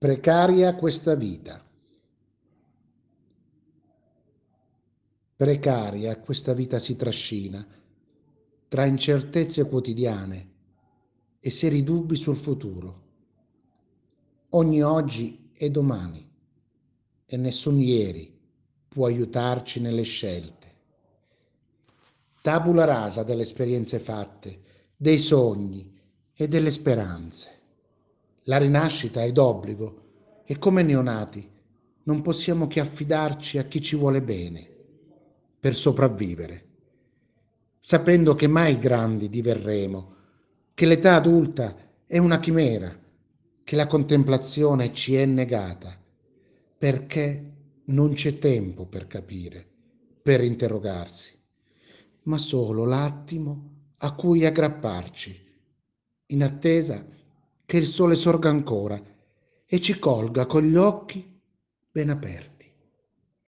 Precaria questa vita. Precaria questa vita si trascina tra incertezze quotidiane e seri dubbi sul futuro. Ogni oggi è domani e nessun ieri può aiutarci nelle scelte. Tabula rasa delle esperienze fatte, dei sogni e delle speranze. La rinascita è d'obbligo e come neonati non possiamo che affidarci a chi ci vuole bene per sopravvivere, sapendo che mai grandi diverremo, che l'età adulta è una chimera, che la contemplazione ci è negata, perché non c'è tempo per capire, per interrogarsi, ma solo l'attimo a cui aggrapparci, in attesa di che il sole sorga ancora e ci colga con gli occhi ben aperti.